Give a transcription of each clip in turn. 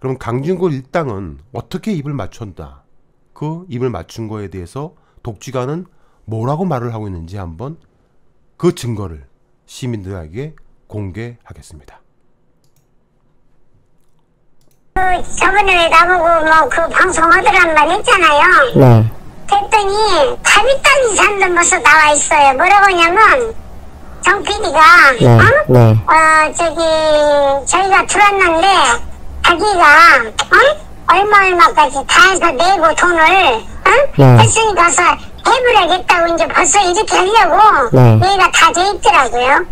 그럼 강진골 일당은 어떻게 입을 맞춘다. 그 입을 맞춘 거에 대해서 독지가는 뭐라고 말을 하고 있는지 한번 그 증거를 시민들에게 공개하겠습니다. 그 저번에 나보고 뭐 그 방송하더란 말 했잖아요. 네. 그랬더니 타비탄 이산도 벌써 나와 있어요. 뭐라고 하냐면 정 PD가 네, 어? 네. 어 저기 저희가 들었는데 자기가 응? 얼마 얼마까지 다 해서 내고 돈을 응? 네. 했으니까 가서 해버려야겠다고 이제 벌써 이렇게 하려고 얘가 네. 다돼 있더라고요.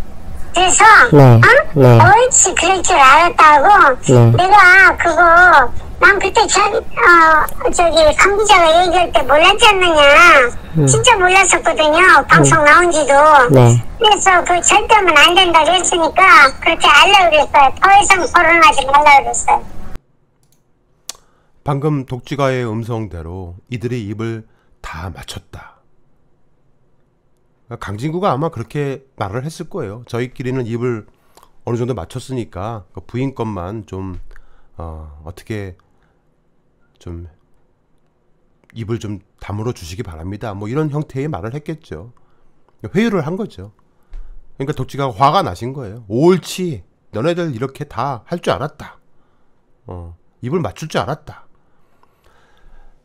그래서 네. 어? 네. 옳지 그럴 줄 알았다고 네. 내가 그거 난 그때 전, 어, 저기, 강 기자가 얘기할 때 몰랐지 않느냐. 음. 진짜 몰랐었거든요. 방송 음. 나온 지도. 네. 그래서 그 절대면 안 된다 그랬으니까 그렇게 알려고 그랬어요. 더 이상 거론하지 말라 그랬어요. 방금 독지가의 음성대로 이들이 입을 다 맞췄다. 강진구가 아마 그렇게 말을 했을 거예요. 저희끼리는 입을 어느 정도 맞췄으니까 그 부인 것만 좀 어, 어떻게 좀 입을 좀 다물어 주시기 바랍니다. 뭐 이런 형태의 말을 했겠죠. 회유를 한 거죠. 그러니까 독지가 화가 나신 거예요. 옳지. 너네들 이렇게 다 할 줄 알았다. 어, 입을 맞출 줄 알았다.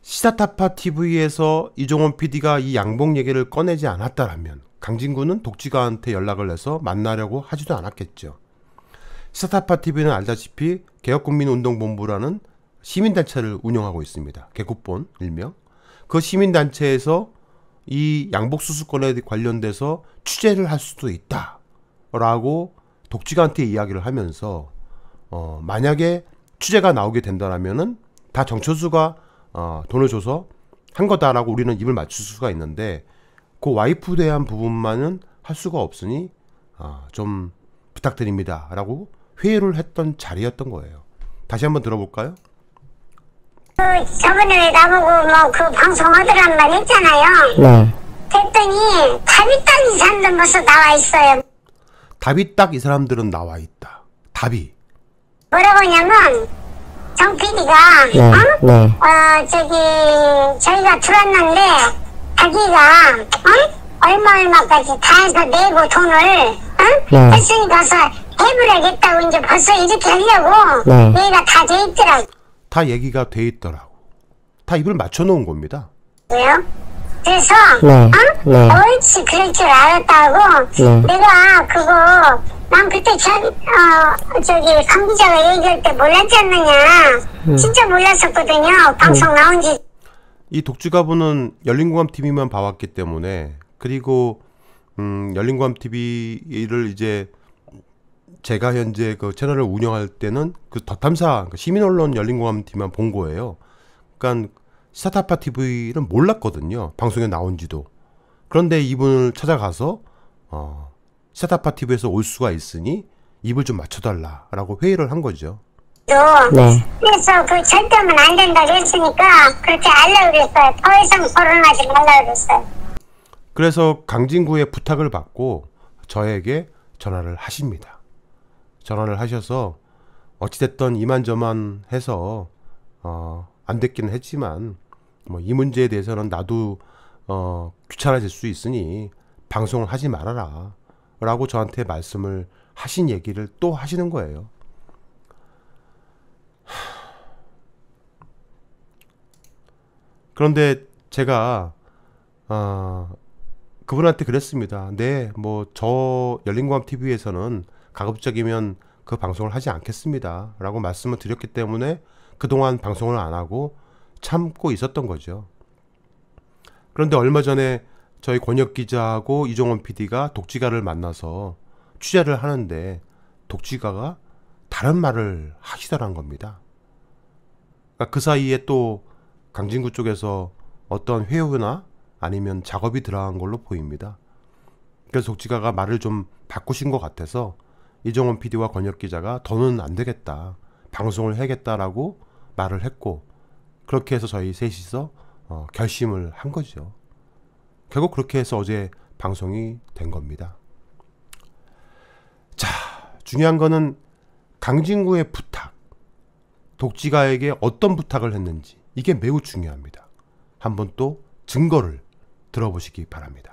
시사타파 TV에서 이종원 PD가 이 양복 얘기를 꺼내지 않았다라면 강진구는 독지가한테 연락을 해서 만나려고 하지도 않았겠죠. 시사타파 TV는 알다시피 개혁국민운동본부라는 시민단체를 운영하고 있습니다. 개국본 일명. 그 시민단체에서 이 양복수수권에 관련돼서 취재를 할 수도 있다. 라고 독지가한테 이야기를 하면서, 어, 만약에 취재가 나오게 된다라면은 다 정철수가 어, 돈을 줘서 한 거다라고 우리는 입을 맞출 수가 있는데, 그 와이프 대한 부분만은 할 수가 없으니, 어, 좀 부탁드립니다. 라고 회의를 했던 자리였던 거예요. 다시 한번 들어볼까요? 그 저번에 나보고 뭐 그 방송 하더란 말 했잖아요. 네. 그랬더니 답이 딱 이 사람들 벌써 나와 있어요. 답이 딱 이 사람들은 나와 있다. 답이. 뭐라고 냐면정 PD가 네, 네, 어? 네. 어 저기 저희가 들어왔는데 자기가 어? 얼마 얼마까지 다 해서 내고 돈을 어? 네. 했으니까 서 해보라겠다고 이제 벌써 이렇게 하려고 네. 얘가 다돼 있더라고. 다 얘기가 돼 있더라고. 다 입을 맞춰놓은 겁니다. 왜요? 그래서 네, 어? 네. 옳지 그럴 줄 알았다고 네. 내가 그거 난 그때 전, 어, 저기 강 기자가 얘기할 때 몰랐지 않느냐 음. 진짜 몰랐었거든요 방송 음. 나온 지이 독주가보는 열린공감TV만 봐왔기 때문에 그리고 음, 열린공감TV를 이제 제가 현재 그 채널을 운영할 때는 그 더탐사 그러니까 시민 언론 열린 공감 팀만 본 거예요. 그러니까 스타타파 TV는 몰랐거든요. 방송에 나온지도. 그런데 이분을 찾아가서 어, 스타타파 TV에서 올 수가 있으니 입을 좀 맞춰달라라고 회의를 한 거죠. 네. 그래서 그 절대 면안 된다고 했으니까 그렇게 알려고 그랬어요. 더 이상 거론하지 말라고 그랬어요. 그래서 강진구의 부탁을 받고 저에게 전화를 하십니다. 전환을 하셔서 어찌됐던 이만저만 해서 어, 안 됐기는 했지만 뭐이 문제에 대해서는 나도 어, 귀찮아질 수 있으니 방송을 하지 말아라 라고 저한테 말씀을 하신 얘기를 또 하시는 거예요. 그런데 제가 어, 그분한테 그랬습니다. 네, 뭐 저 열린광 TV에서는 가급적이면 그 방송을 하지 않겠습니다. 라고 말씀을 드렸기 때문에 그동안 방송을 안 하고 참고 있었던 거죠. 그런데 얼마 전에 저희 권혁 기자하고 이종원 PD가 독지가를 만나서 취재를 하는데 독지가가 다른 말을 하시더란 겁니다. 그러니까 그 사이에 또 강진구 쪽에서 어떤 회유나 아니면 작업이 들어간 걸로 보입니다. 그래서 독지가가 말을 좀 바꾸신 것 같아서 이종원 PD와 권혁 기자가 더는 안 되겠다. 방송을 해야겠다라고 말을 했고 그렇게 해서 저희 셋이서 어, 결심을 한 거죠. 결국 그렇게 해서 어제 방송이 된 겁니다. 자, 중요한 거는 강진구의 부탁. 독지가에게 어떤 부탁을 했는지 이게 매우 중요합니다. 한번 또 증거를 들어보시기 바랍니다.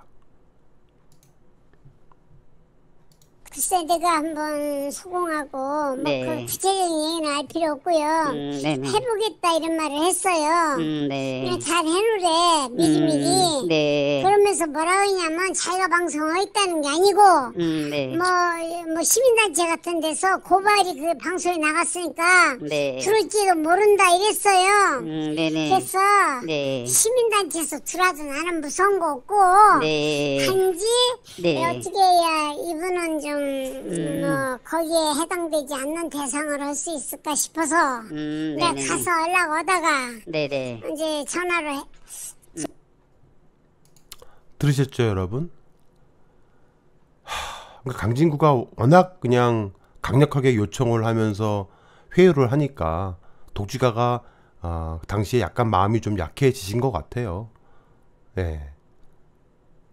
글쎄 내가 한번 소공하고 뭐그 네. 구체적인 얘기는 알 필요 없고요. 음, 네, 네. 해보겠다 이런 말을 했어요. 음, 네. 잘 해놓으래 미리미리. 음, 네. 그러면서 뭐라고 했냐면 자기가 방송을 했다는 게 아니고 뭐뭐 음, 뭐 시민단체 같은 데서 고발이 그 방송에 나갔으니까 들을지도 모른다 이랬어요. 음, 그래서 시민단체에서 들어도 나는 무서운 거 없고 단지 어떻게 해야 이분은 좀 음, 뭐 거기에 해당되지 않는 대상을 할 수 있을까 싶어서 음, 내가 네, 네네. 가서 연락 오다가 네네. 이제 전화를 해. 음. 들으셨죠 여러분? 하, 그러니까 강진구가 워낙 그냥 강력하게 요청을 하면서 회유를 하니까 독주가가 어, 당시에 약간 마음이 좀 약해지신 것 같아요. 예.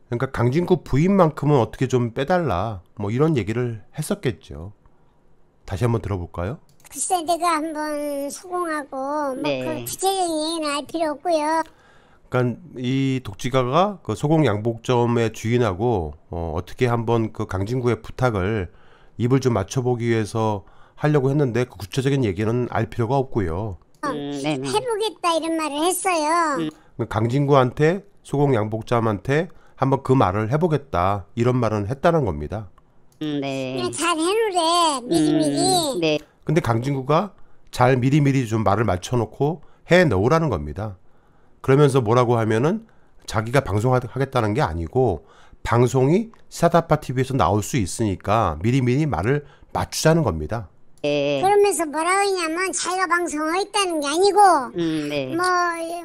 그러니까 강진구 부인만큼은 어떻게 좀 빼달라 뭐 이런 얘기를 했었겠죠. 다시 한번 들어볼까요? 글쎄 내가 한번 소공하고 뭐그 네. 구체적인 얘기는 할 필요 없고요. 그러니까 이 독지가가 그 소공 양복점의 주인하고 어, 어떻게 한번 그 강진구의 부탁을 입을 좀 맞춰보기 위해서 하려고 했는데 그 구체적인 얘기는 알 필요가 없고요. 어, 음, 네, 네. 해보겠다 이런 말을 했어요. 음. 강진구한테 소공 양복점한테 한번 그 말을 해보겠다 이런 말은 했다는 겁니다. 음, 네. 그래, 네, 잘해놓래 미리미리. 음, 네. 근데 강진구가 잘 미리미리 좀 말을 맞춰놓고 해놓으라는 겁니다. 그러면서 뭐라고 하면은 자기가 방송하겠다는 게 아니고 방송이 사다파 TV에서 나올 수 있으니까 미리미리 말을 맞추자는 겁니다. 네. 그러면서 뭐라 그러냐면 자기가 방송을 했다는 게 아니고 음, 네. 뭐,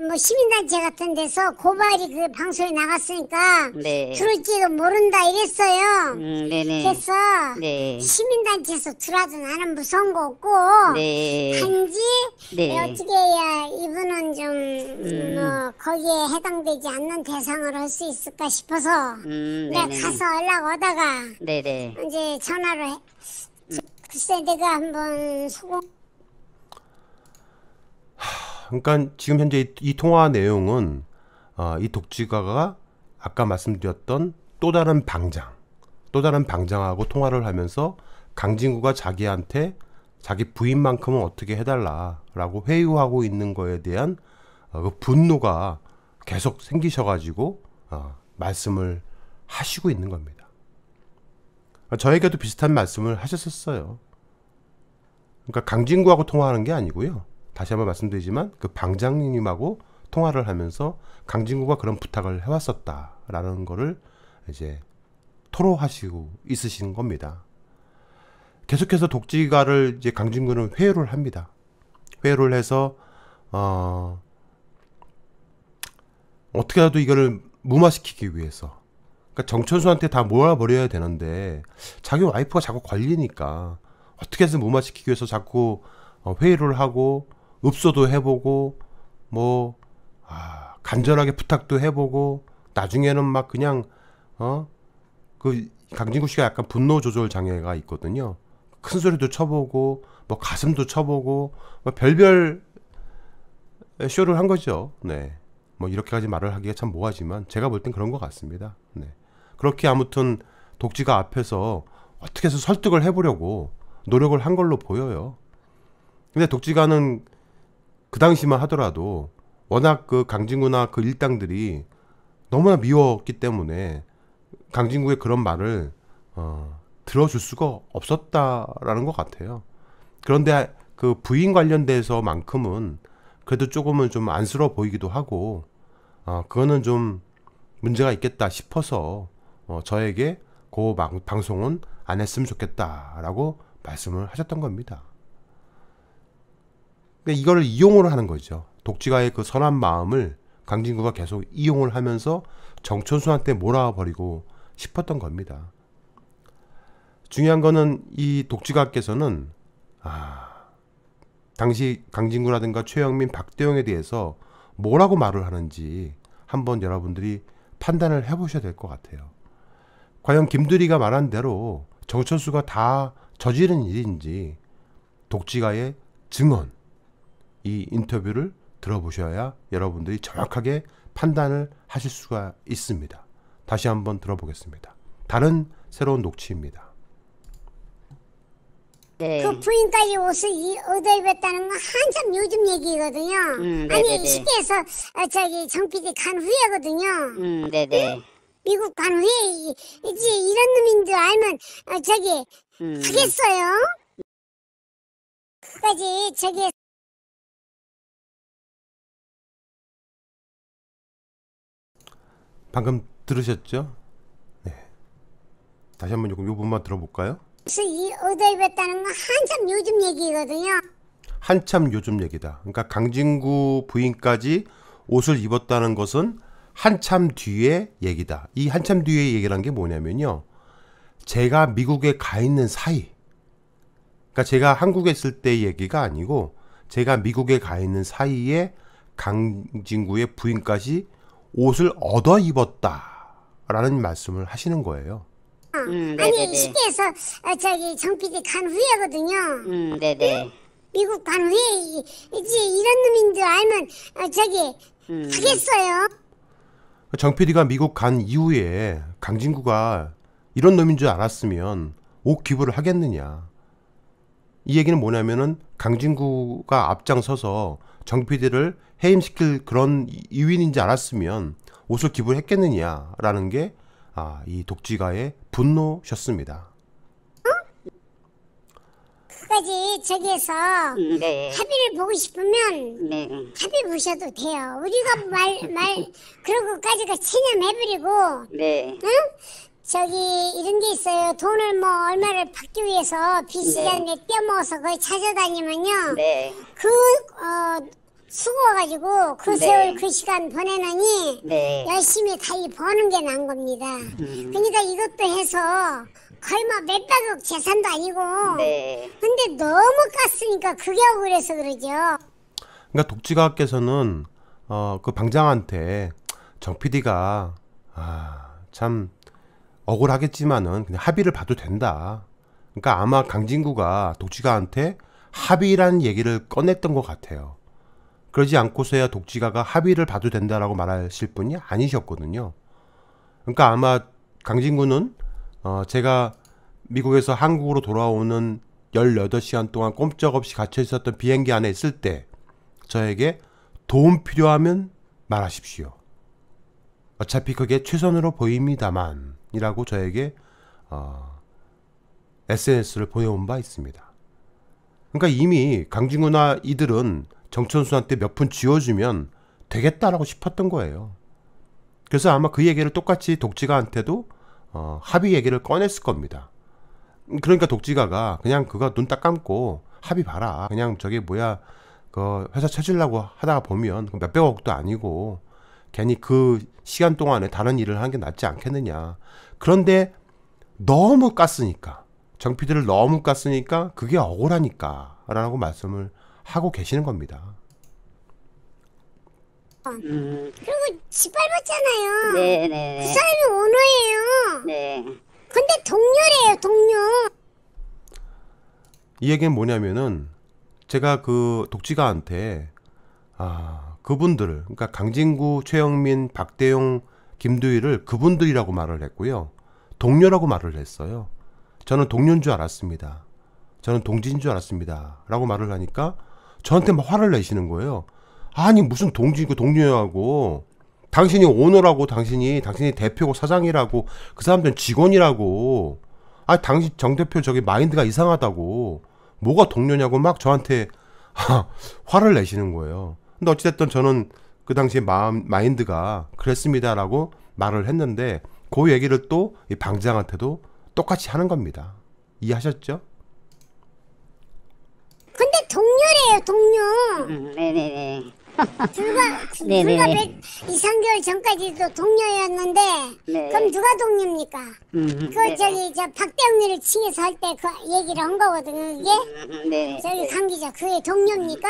뭐, 시민단체 같은 데서 고발이 그 방송에 나갔으니까 네. 들을지도 모른다 이랬어요. 음, 네네. 네. 그래서 네. 시민단체에서 들어도 나는 무서운 거 없고 네. 단지 어떻게 해야 이분은 좀뭐 음. 뭐 거기에 해당되지 않는 대상을 할 수 있을까 싶어서 내가 음, 가서 연락 오다가 이제 전화를 해, 글쎄 내가 한번 소공 그러니까 지금 현재 이, 이 통화 내용은 어, 이 독지가가 아까 말씀드렸던 또 다른 방장 또 다른 방장하고 통화를 하면서 강진구가 자기한테 자기 부인만큼은 어떻게 해달라라고 회유하고 있는 거에 대한 어, 그 분노가 계속 생기셔가지고 어, 말씀을 하시고 있는 겁니다. 저에게도 비슷한 말씀을 하셨었어요. 그러니까 강진구하고 통화하는 게 아니고요. 다시 한번 말씀드리지만 그 방장님하고 통화를 하면서 강진구가 그런 부탁을 해왔었다라는 거를 이제 토로하시고 있으신 겁니다. 계속해서 독지가를 이제 강진구는 회유를 합니다. 회유를 해서 어 어떻게라도 이거를 무마시키기 위해서 그러니까 정천수한테 다 몰아버려야 되는데 자기 와이프가 자꾸 걸리니까 어떻게 해서 무마시키기 위해서 자꾸 어, 회의를 하고 읍소도 해보고 뭐 아, 간절하게 부탁도 해보고 나중에는 막 그냥 어그 강진구 씨가 약간 분노 조절 장애가 있거든요. 큰 소리도 쳐보고 뭐 가슴도 쳐보고 뭐 별별 쇼를 한 거죠. 네. 뭐 이렇게까지 말을 하기가 참 뭐하지만 제가 볼 땐 그런 것 같습니다. 네. 그렇게 아무튼 독지가 앞에서 어떻게 해서 설득을 해보려고 노력을 한 걸로 보여요. 근데 독지가는 그 당시만 하더라도 워낙 그 강진구나 그 일당들이 너무나 미웠기 때문에 강진구의 그런 말을 어, 들어줄 수가 없었다라는 것 같아요. 그런데 그 부인 관련돼서만큼은 그래도 조금은 좀 안쓰러워 보이기도 하고 어, 그거는 좀 문제가 있겠다 싶어서 어, 저에게 그 방송은 안 했으면 좋겠다라고 말씀을 하셨던 겁니다. 그러니까 이거를 이용을 하는 거죠. 독지가의 그 선한 마음을 강진구가 계속 이용을 하면서 정천수한테 몰아버리고 싶었던 겁니다. 중요한 거는 이 독지가께서는 아, 당시 강진구라든가 최영민, 박대영에 대해서 뭐라고 말을 하는지 한번 여러분들이 판단을 해보셔야 될 것 같아요. 과연 김두리가 말한 대로 정철수가 다 저지른 일인지 독지가의 증언 이 인터뷰를 들어보셔야 여러분들이 정확하게 판단을 하실 수가 있습니다. 다시 한번 들어보겠습니다. 다른 새로운 녹취입니다. 네. 그 부인까지 옷을 얻어 입었다는 건 한참 요즘 얘기거든요. 음, 네, 아니 쉽게 네, 해서 네. 아, 저기 정 PD 간 후예거든요. 음, 네네. 음? 미국 간 후에 이제 이런 놈인 줄 알면 어, 저기 음. 하겠어요? 끝까지 저기 방금 들으셨죠? 네. 다시 한번 요금 요 부분만 들어볼까요? 그래서 이오더입다는건 한참 요즘 얘기거든요. 한참 요즘 얘기다. 그러니까 강진구 부인까지 옷을 입었다는 것은 한참 뒤의 얘기다. 이 한참 뒤의 얘기란 게 뭐냐면요. 제가 미국에 가 있는 사이. 그러니까 제가 한국에 있을 때 얘기가 아니고 제가 미국에 가 있는 사이에 강진구의 부인까지 옷을 얻어 입었다라는 말씀을 하시는 거예요. 아, 음, 아니 쉽게 네, 해서 네, 네. 아, 저기 정PD 간 후예거든요. 음, 네네. 미국 간 후에 이제 이런 놈인 줄 알면 아, 저기 음. 하겠어요. 정 PD가 미국 간 이후에 강진구가 이런 놈인 줄 알았으면 옥 기부를 하겠느냐. 이 얘기는 뭐냐면은 강진구가 앞장서서 정 PD를 해임시킬 그런 이유인인지 알았으면 옷을 기부를 했겠느냐라는 게 아, 이 독지가의 분노셨습니다. 끝까지 저기에서 네. 합의를 보고 싶으면 네. 합의 보셔도 돼요. 우리가 말, 말, 그런 것까지가 그 체념해버리고, 네. 응? 저기, 이런 게 있어요. 돈을 뭐, 얼마를 받기 위해서 비시장에 네. 떼어먹어서 거기 찾아다니면요. 네. 그, 어, 수고가지고그 네. 세월 그 시간 보내느니 열심히 달리 버는 게 나은 겁니다. 음. 그러니까 이것도 해서 거의 막 몇백억 재산도 아니고. 네. 근데 너무 깠으니까 그게 억울해서 그러죠. 그러니까 독지가께서는 어, 그 방장한테 정 PD가 아, 참 억울하겠지만은 그냥 합의를 봐도 된다. 그러니까 아마 네. 강진구가 독지가한테 합의라는 얘기를 꺼냈던 것 같아요. 그러지 않고서야 독지가가 합의를 봐도 된다라고 말하실 분이 아니셨거든요. 그러니까 아마 강진구는 어, 제가 미국에서 한국으로 돌아오는 18시간 동안 꼼짝없이 갇혀 있었던 비행기 안에 있을 때 저에게 도움 필요하면 말하십시오. 어차피 그게 최선으로 보입니다만 이라고 저에게 어, SNS를 보내온 바 있습니다. 그러니까 이미 강진구나 이들은 정천수한테 몇푼 쥐어주면 되겠다라고 싶었던 거예요. 그래서 아마 그 얘기를 똑같이 독지가한테도 어, 합의 얘기를 꺼냈을 겁니다. 그러니까 독지가가 그냥 그거 눈 딱 감고 합의 봐라. 그냥 저게 뭐야 그 회사 쳐질라고 하다가 보면 그 몇백억도 아니고 괜히 그 시간 동안에 다른 일을 하는 게 낫지 않겠느냐. 그런데 너무 깠으니까 정피들을 너무 깠으니까 그게 억울하니까라고 말씀을 하고 계시는 겁니다. 음. 그리고 짓밟았잖아요. 네네. 그 네. 사람이 오너예요. 네. 근데 동료래요, 동료. 이 얘기는 뭐냐면은 제가 그 독지가한테 아 그분들을 그러니까 강진구, 최영민, 박대용, 김두희를 그분들이라고 말을 했고요. 동료라고 말을 했어요. 저는 동료인 줄 알았습니다. 저는 동지인 줄 알았습니다. 라고 말을 하니까 저한테 막 화를 내시는 거예요. 아니 무슨 동지고 이 그 동료하고 당신이 오너라고 당신이 당신이 대표고 사장이라고 그 사람들은 직원이라고 아 당신 정 대표 저기 마인드가 이상하다고 뭐가 동료냐고 막 저한테 화를 내시는 거예요. 근데 어찌됐든 저는 그 당시에 마음 마인드가 그랬습니다라고 말을 했는데 그 얘기를 또 이 방장한테도 똑같이 하는 겁니다. 이해하셨죠? 근데 동료래요 동료. 음, 네네네. 불과 불과 몇, 2, 3개월 전까지도 동료였는데 네 그럼 누가 동료입니까? 음, 음 그네 저기 저 박대웅이를 칭해서 할 때 그 얘기를 한 거거든요 이게 음, 음, 네 저기 네. 강 기자 그게 동료입니까?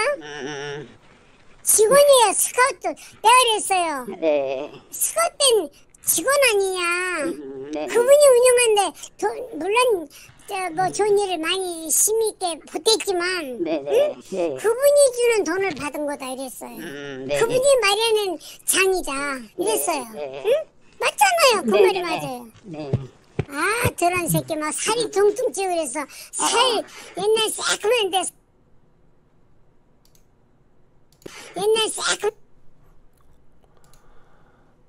직원이에요 스카우트 내가 그랬어요 네. 스카우트는 직원 아니냐 네. 그분이 운영한데 도, 물론 저뭐 좋은 일을 많이 심있게 히 보탰지만 네, 네. 응? 네. 그분이 주는 돈을 받은 거다 이랬어요. 음, 그분이 마련한 장이자 이랬어요. 응? 맞잖아요. 그 말이 맞아요. 아 저런 새끼 막 뭐 살이 음. 둥둥 찌고 그래서 아. 살 옛날 새콤한데 옛날 새콤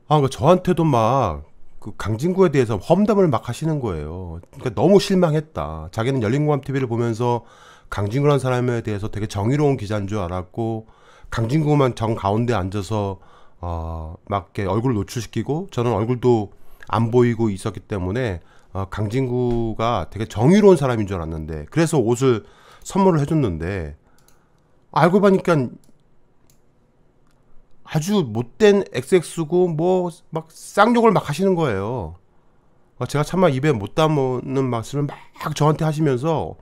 아그 저한테도 막그 강진구에 대해서 험담을 막 하시는 거예요. 그러니까 너무 실망했다. 자기는 열린공감 TV를 보면서 강진구라는 사람에 대해서 되게 정의로운 기자인 줄 알았고 강진구만 정 가운데 앉아서 어막 이렇게 얼굴 노출시키고 저는 얼굴도 안 보이고 있었기 때문에 어, 강진구가 되게 정의로운 사람인 줄 알았는데 그래서 옷을 선물을 해줬는데 알고 보니까 아주 못된 XX고 뭐 막 쌍욕을 막 하시는 거예요. 어, 제가 차마 입에 못 담는 말씀을 막 저한테 하시면서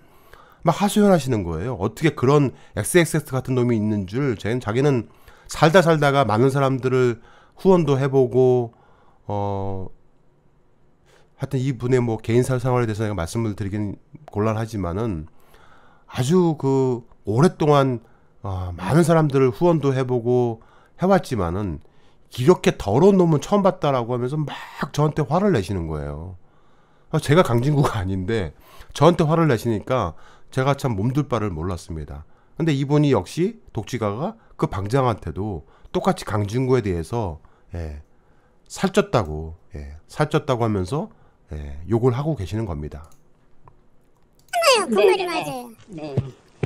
막 하소연하시는 거예요. 어떻게 그런 XXX 같은 놈이 있는 줄 쟤는 자기는 살다 살다가 많은 사람들을 후원도 해보고 어 하여튼 이 분의 뭐 개인 사생활에 대해서 내가 말씀을 드리긴 곤란하지만은 아주 그 오랫동안 어, 많은 사람들을 후원도 해보고 해왔지만은 이렇게 더러운 놈은 처음 봤다라고 하면서 막 저한테 화를 내시는 거예요. 제가 강진구가 아닌데 저한테 화를 내시니까 제가 참 몸둘 바를 몰랐습니다. 근데 이분이 역시 독지가가 그 방장한테도 똑같이 강진구에 대해서 예, 살쪘다고 예, 살쪘다고 하면서 예, 욕을 하고 계시는 겁니다. 맞아요, 네, 네. 네, 그 말이 맞아요. 네.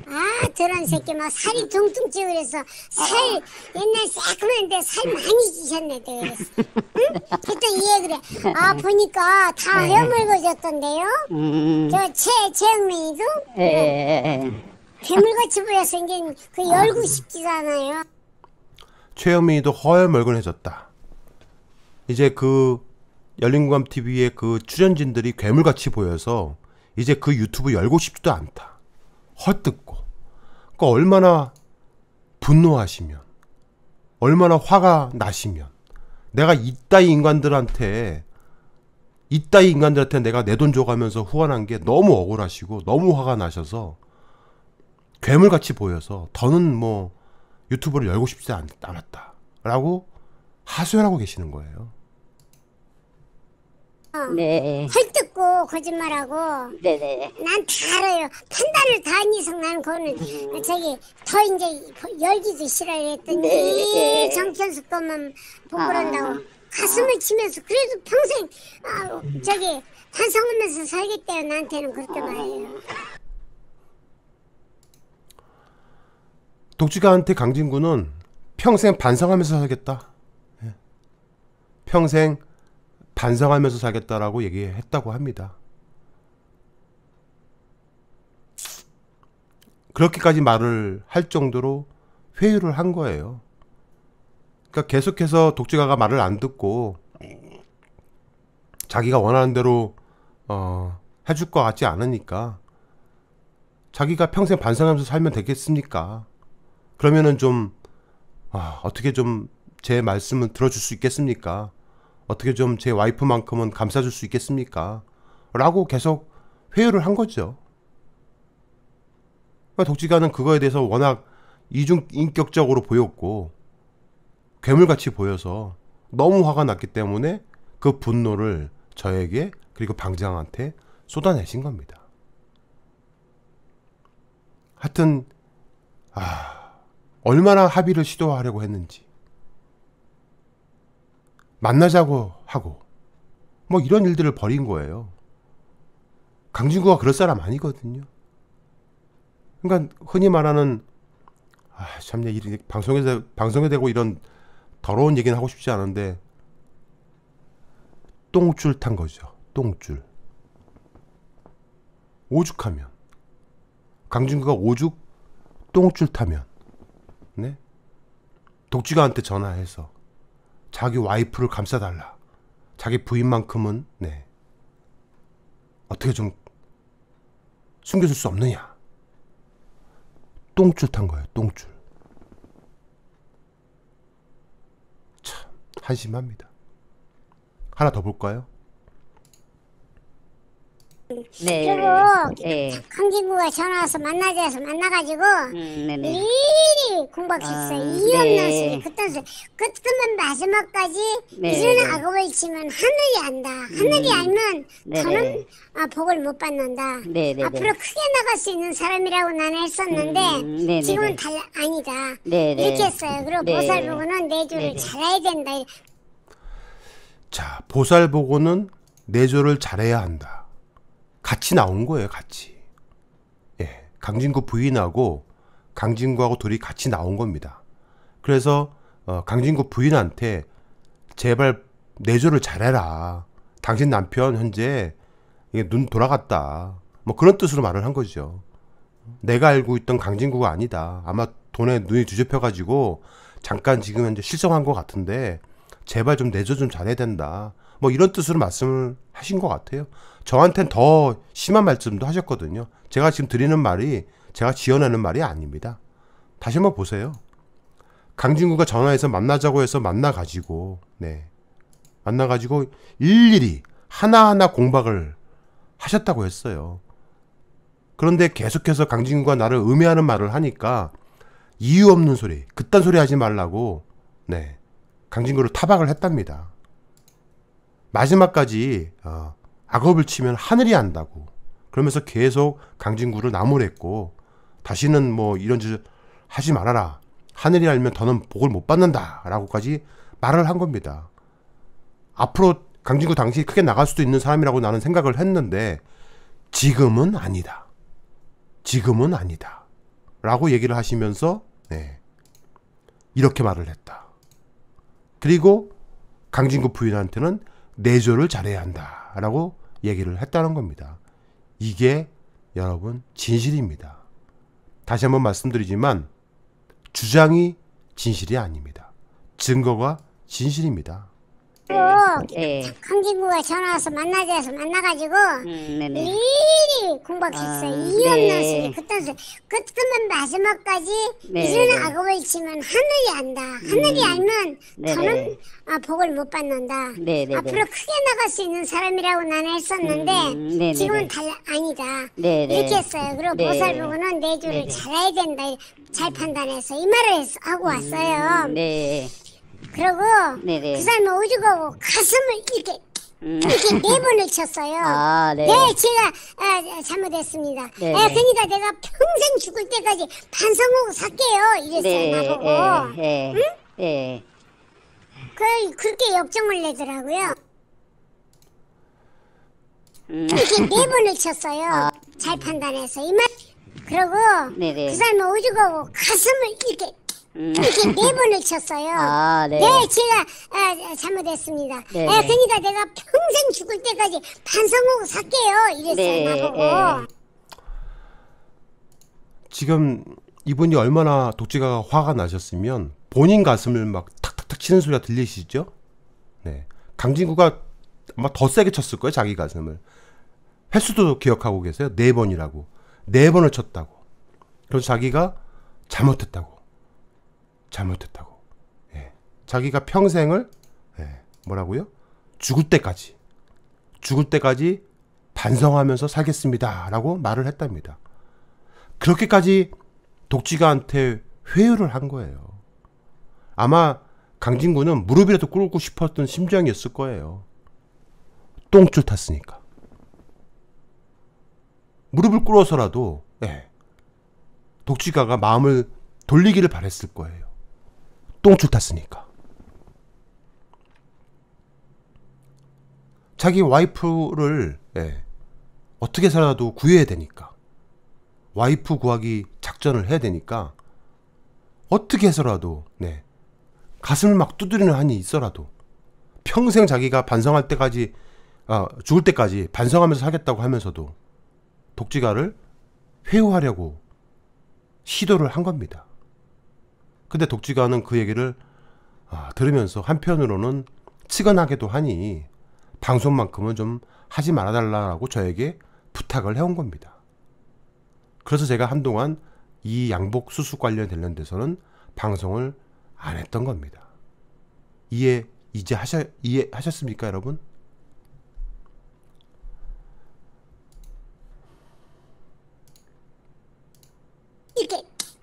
아 저런 새끼 막 뭐 살이 둥둥 찌고 그래서 살 옛날 새그만데 살 많이 찌셨네 그랬어 응? 그랬더니 얘 그래 아 보니까 다 헤물거졌던데요 네. 음. 저 예, 예, 예. 그 아. 최, 최영민이도 괴물같이 보여서 이제 그 열고 싶지잖아요 최영민이도 허얼멀건해졌다 이제 그 열린공감 TV의 그 출연진들이 괴물같이 보여서 이제 그 유튜브 열고 싶지도 않다. 헛듣고 그 얼마나 분노하시면 얼마나 화가 나시면 내가 이따위 인간들한테 이따위 인간들한테 내가 내 돈 줘가면서 후원한 게 너무 억울하시고 너무 화가 나셔서 괴물같이 보여서 더는 뭐 유튜브를 열고 싶지 않았다 라고 하소연하고 계시는 거예요 어. 네. 헐뜯고 거짓말하고. 네네. 난다 알아요. 판단을 다한 이상 나는 그거는 음. 저기 더 이제 열기도 싫어요 했더니 네, 네. 정천숙 것만 복을 한다고 아. 가슴을 치면서 그래도 평생 아, 저기 반성하면서 살겠대요 나한테는 그렇게 말해요. 독지가한테 강진구는 평생 반성하면서 살겠다. 예. 평생 반성하면서 살겠다라고 얘기했다고 합니다. 그렇게까지 말을 할 정도로 회유를 한 거예요. 그러니까 계속해서 독재가가 말을 안 듣고 자기가 원하는 대로 어, 해줄 것 같지 않으니까 자기가 평생 반성하면서 살면 되겠습니까? 그러면은 좀 아, 어떻게 좀 제 말씀을 들어줄 수 있겠습니까? 어떻게 좀 제 와이프만큼은 감싸줄 수 있겠습니까? 라고 계속 회유를 한 거죠. 그러니까 독지가는 그거에 대해서 워낙 이중 인격적으로 보였고 괴물같이 보여서 너무 화가 났기 때문에 그 분노를 저에게 그리고 방장한테 쏟아내신 겁니다. 하여튼 아, 얼마나 합의를 시도하려고 했는지 만나자고 하고 뭐 이런 일들을 벌인 거예요. 강진구가 그럴 사람 아니거든요. 그러니까 흔히 말하는 아, 참 얘기 방송에 서 방송에 대고 이런 더러운 얘기는 하고 싶지 않은데 똥줄 탄 거죠. 똥줄. 오죽하면 강진구가 오죽 똥줄 타면 네? 독지가한테 전화해서 자기 와이프를 감싸달라. 자기 부인만큼은 네 어떻게 좀 숨겨줄 수 없느냐. 똥줄 탄 거예요. 똥줄. 참 한심합니다. 하나 더 볼까요? 네. 그리고 네. 예. 한 친구가 전화 와서 만나자 해서 만나가지고 음, 네 일일이 공부했어요 아, 이유 없는 네. 소리 그딴 소리. 그때만 마지막까지 네, 이런 악업을 치면 하늘이 안다. 하늘이 음, 알면 저는 아, 복을 못 받는다. 네네네. 앞으로 크게 나갈 수 있는 사람이라고 나는 했었는데 음, 지금은 달라, 아니다. 네네. 이렇게 했어요. 그리고 네. 보살보고는 내조를 잘해야 된다. 자 보살보고는 내조를 잘해야 한다. 같이 나온 거예요, 같이. 예. 강진구 부인하고 강진구하고 둘이 같이 나온 겁니다. 그래서 어, 강진구 부인한테 제발 내조를 잘해라. 당신 남편 현재 이게 눈 돌아갔다. 뭐 그런 뜻으로 말을 한 거죠. 내가 알고 있던 강진구가 아니다. 아마 돈에 눈이 뒤집혀가지고 잠깐 지금 현재 실성한 것 같은데 제발 좀 내조 좀 잘해야 된다. 뭐 이런 뜻으로 말씀을 하신 것 같아요. 저한테는더 심한 말씀도 하셨거든요. 제가 지금 드리는 말이 제가 지어내는 말이 아닙니다. 다시 한번 보세요. 강진구가 전화해서 만나자고 해서 만나가지고, 네. 만나가지고 일일이 하나하나 공박을 하셨다고 했어요. 그런데 계속해서 강진구가 나를 음해하는 말을 하니까 이유 없는 소리, 그딴 소리 하지 말라고, 네. 강진구를 타박을 했답니다. 마지막까지, 어, 악업을 치면 하늘이 안다고 그러면서 계속 강진구를 나무랬고 다시는 뭐 이런 짓 하지 말아라 하늘이 알면 더는 복을 못 받는다 라고까지 말을 한 겁니다 앞으로 강진구 당시 크게 나갈 수도 있는 사람이라고 나는 생각을 했는데 지금은 아니다 지금은 아니다 라고 얘기를 하시면서 네, 이렇게 말을 했다 그리고 강진구 부인한테는 내조를 잘해야 한다 라고 얘기를 했다는 겁니다. 이게 여러분 진실입니다. 다시 한번 말씀드리지만 주장이 진실이 아닙니다. 증거가 진실입니다. 그 네. 착한 친구가 전화와서 만나자 해서 만나가지고 음, 네네. 공박했어요. 아, 이유 없는 네. 소리, 그딴 소끝끝 마지막까지 네, 이런 네, 네. 악업을 치면 하늘이 안다. 하늘이 음. 알면 네네. 네. 더는 아, 복을 못 받는다. 네네 네, 앞으로 크게 나갈 수 있는 사람이라고 나는 했었는데 음, 음 지금은 달라, 아니다. 네 이렇게 했어요. 그리고 보살보고는 내 주를 잘해야 된다. 잘 음. 판단해서 이 말을 해 하고 음, 왔어요. 네. 그러고 네네. 그 사람이 오죽하고 가슴을 이렇게 음. 이렇게 네 번을 쳤어요. 아, 네. 네 제가 아, 잘못했습니다. 네. 아, 네. 그러니까 내가 평생 죽을 때까지 반성하고 살게요. 이랬어요 네. 네 나보고. 네, 네. 응? 네. 그 그렇게 역정을 내더라고요. 음. 이렇게 네 번을 쳤어요. 아. 잘 판단해서 이만 그러고 네네. 그 사람이 오죽하고 가슴을 이렇게 이렇게 음. 네 번을 쳤어요. 아, 네. 네, 제가 아, 아 잘못했습니다. 네. 아, 그러니까 내가 평생 죽을 때까지 반성하고 살게요. 이랬어요, 네. 나보고. 네. 지금 이분이 얼마나 독재가 화가 나셨으면 본인 가슴을 막 탁탁탁 치는 소리가 들리시죠? 네. 강진구가 아마 더 세게 쳤을 거예요, 자기 가슴을. 횟수도 기억하고 계세요? 네 번이라고. 네 번을 쳤다고. 그래서 자기가 잘못했다고. 잘못했다고. 예. 자기가 평생을 예. 뭐라고요? 죽을 때까지 죽을 때까지 반성하면서 살겠습니다라고 말을 했답니다. 그렇게까지 독지가한테 회유를 한 거예요. 아마 강진구는 무릎이라도 꿇고 싶었던 심정이었을 거예요. 똥줄 탔으니까. 무릎을 꿇어서라도 예. 독지가가 마음을 돌리기를 바랬을 거예요. 똥줄 탔으니까. 자기 와이프를 예, 어떻게 살아도 구해야 되니까 와이프 구하기 작전을 해야 되니까 어떻게 해서라도 네, 가슴을 막 두드리는 한이 있어라도 평생 자기가 반성할 때까지 아, 죽을 때까지 반성하면서 살겠다고 하면서도 독지가를 회유하려고 시도를 한 겁니다. 근데 독지가 하는 그 얘기를 아, 들으면서 한편으로는 치근하게도 하니 방송만큼은 좀 하지 말아달라고 저에게 부탁을 해온 겁니다. 그래서 제가 한동안 이 양복 수수 관련 관련돼서는 방송을 안 했던 겁니다. 이해 이제 하셔 이해하셨습니까, 여러분?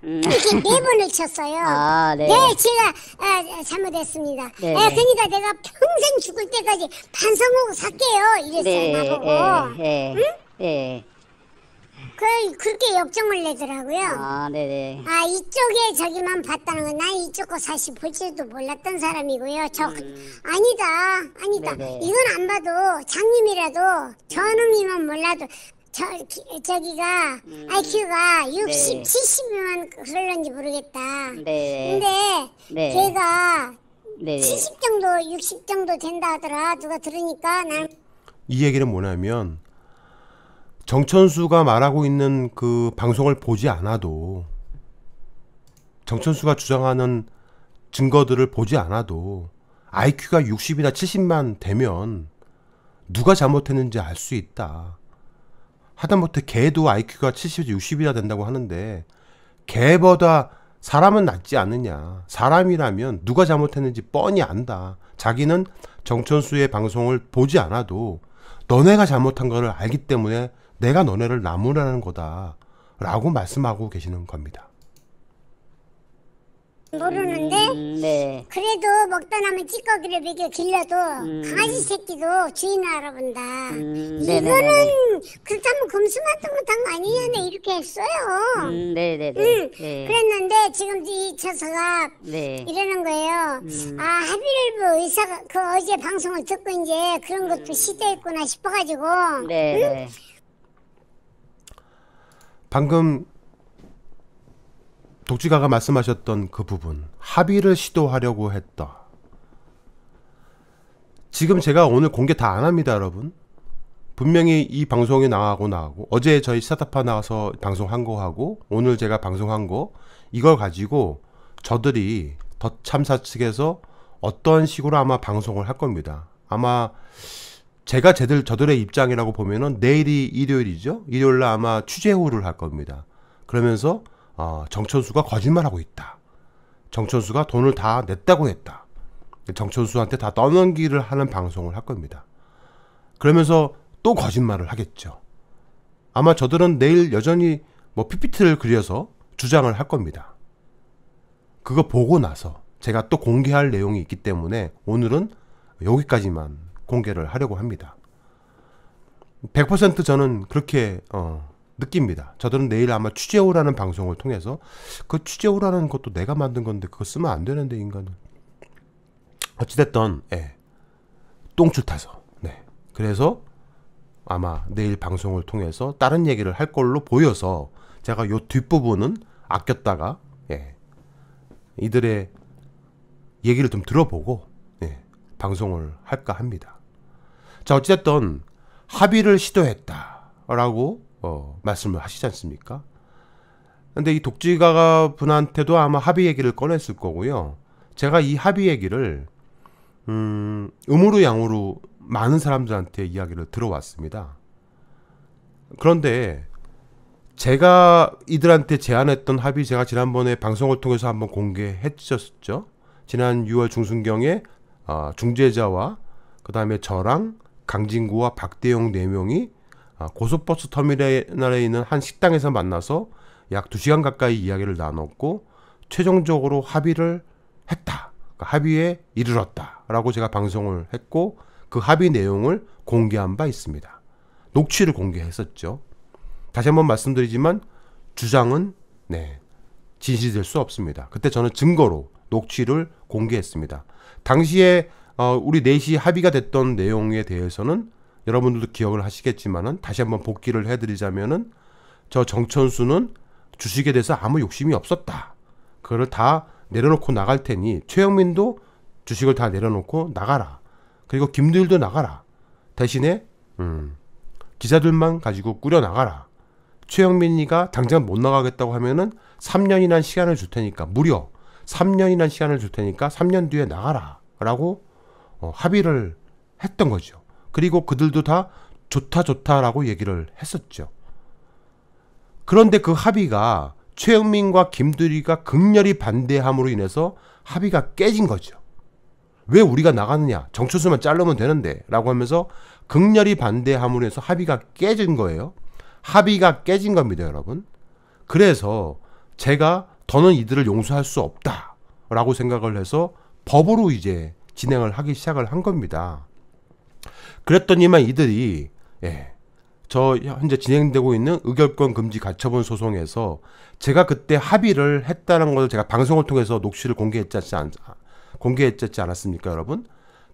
이렇게 네 번을 음. 쳤어요. 아, 네. 네, 제가 아, 잘못했습니다. 네. 아, 그러니까 내가 평생 죽을 때까지 반성하고 살게요. 이랬어요, 네. 나보고. 네, 네. 응? 네. 그, 그렇게 역정을 내더라고요. 아, 네네. 네. 아, 이쪽에 저기만 봤다는 건, 나 이쪽 거 사실 볼지도 몰랐던 사람이고요. 저, 그, 음. 아니다, 아니다. 네네. 네. 이건 안 봐도, 장님이라도, 전웅님만 몰라도, 저, 저기가 음. IQ가 60, 네. 70만 흘렀는지 모르겠다. 네. 근데 네. 걔가 네. 70 정도, 60 정도 된다 하더라. 누가 들으니까 난. 이 얘기는 뭐냐면 정천수가 말하고 있는 그 방송을 보지 않아도 정천수가 주장하는 증거들을 보지 않아도 IQ가 60이나 70만 되면 누가 잘못했는지 알 수 있다. 하다못해 개도 IQ가 70에서 60이라 된다고 하는데 개보다 사람은 낫지 않느냐. 사람이라면 누가 잘못했는지 뻔히 안다. 자기는 정천수의 방송을 보지 않아도 너네가 잘못한 거를 알기 때문에 내가 너네를 나무라는 거다. 라고 말씀하고 계시는 겁니다. 모르는데 음, 네. 그래도 먹다 남은 찌꺼기를 먹여 길러도 음. 강아지 새끼도 주인을 알아본다 음, 이거는 네, 네, 네, 그렇다면 검수만도 못한 거 아니냐네 이렇게 했어요 음, 네네네 응. 음, 네. 그랬는데 지금 이 처서가 네. 이러는 거예요 음. 아 하비를보 뭐 의사가 그 어제 방송을 듣고 이제 그런 것도 음. 시대했구나 싶어가지고 네네 방금 독지가가 말씀하셨던 그 부분 합의를 시도하려고 했다. 지금 제가 오늘 공개 다 안 합니다, 여러분. 분명히 이 방송에 나가고 나가고 어제 저희 스타트파 나와서 방송한 거하고 오늘 제가 방송한 거 이걸 가지고 저들이 더 참사 측에서 어떤 식으로 아마 방송을 할 겁니다. 아마 제가 제들 저들의 입장이라고 보면은 내일이 일요일이죠. 일요일 날 아마 취재후를 할 겁니다. 그러면서 어, 정천수가 거짓말하고 있다. 정천수가 돈을 다 냈다고 했다. 정천수한테 다 떠넘기를 하는 방송을 할 겁니다. 그러면서 또 거짓말을 하겠죠. 아마 저들은 내일 여전히 뭐 PPT를 그려서 주장을 할 겁니다. 그거 보고 나서 제가 또 공개할 내용이 있기 때문에 오늘은 여기까지만 공개를 하려고 합니다. 100% 저는 그렇게 어, 느낍니다. 저들은 내일 아마 취재호라는 방송을 통해서 그 취재호라는 것도 내가 만든 건데 그거 쓰면 안 되는데 인간은 어찌됐던 예. 똥줄 타서 네 그래서 아마 내일 방송을 통해서 다른 얘기를 할 걸로 보여서 제가 요 뒷부분은 아꼈다가 예. 이들의 얘기를 좀 들어보고 예. 방송을 할까 합니다. 자 어찌됐던 합의를 시도했다라고 어, 말씀을 하시지 않습니까? 근데 이 독지가 분한테도 아마 합의 얘기를 꺼냈을 거고요. 제가 이 합의 얘기를 음, 음으로 양으로 많은 사람들한테 이야기를 들어왔습니다. 그런데 제가 이들한테 제안했던 합의 제가 지난번에 방송을 통해서 한번 공개했었죠. 지난 6월 중순경에 어, 중재자와 그 다음에 저랑 강진구와 박대용 네 명이 아, 고속버스 터미널에 있는 한 식당에서 만나서 약 2시간 가까이 이야기를 나눴고 최종적으로 합의를 했다. 그러니까 합의에 이르렀다라고 제가 방송을 했고 그 합의 내용을 공개한 바 있습니다. 녹취를 공개했었죠. 다시 한번 말씀드리지만 주장은 네, 진실될 수 없습니다. 그때 저는 증거로 녹취를 공개했습니다. 당시에 어, 우리 4시 합의가 됐던 내용에 대해서는 여러분들도 기억을 하시겠지만은 다시 한번 복기를 해드리자면은 저 정천수는 주식에 대해서 아무 욕심이 없었다. 그걸 다 내려놓고 나갈 테니 최영민도 주식을 다 내려놓고 나가라. 그리고 김도일도 나가라. 대신에 음, 기자들만 가지고 꾸려 나가라. 최영민이가 당장 못 나가겠다고 하면은 3년이란 시간을 줄 테니까 무려 3년이란 시간을 줄 테니까 3년 뒤에 나가라라고 어, 합의를 했던 거죠. 그리고 그들도 다 좋다 좋다라고 얘기를 했었죠. 그런데 그 합의가 최영민과 김두리가 극렬히 반대함으로 인해서 합의가 깨진 거죠. 왜 우리가 나가느냐? 정초수만 자르면 되는데 라고 하면서 극렬히 반대함으로 인 해서 합의가 깨진 거예요. 합의가 깨진 겁니다, 여러분. 그래서 제가 더는 이들을 용서할 수 없다 라고 생각을 해서 법으로 이제 진행을 하기 시작을 한 겁니다. 그랬더니만 이들이 예. 저 현재 진행되고 있는 의결권 금지 가처분 소송에서 제가 그때 합의를 했다는 것을 제가 방송을 통해서 녹취를 공개했지 않, 공개했지 않았습니까, 여러분?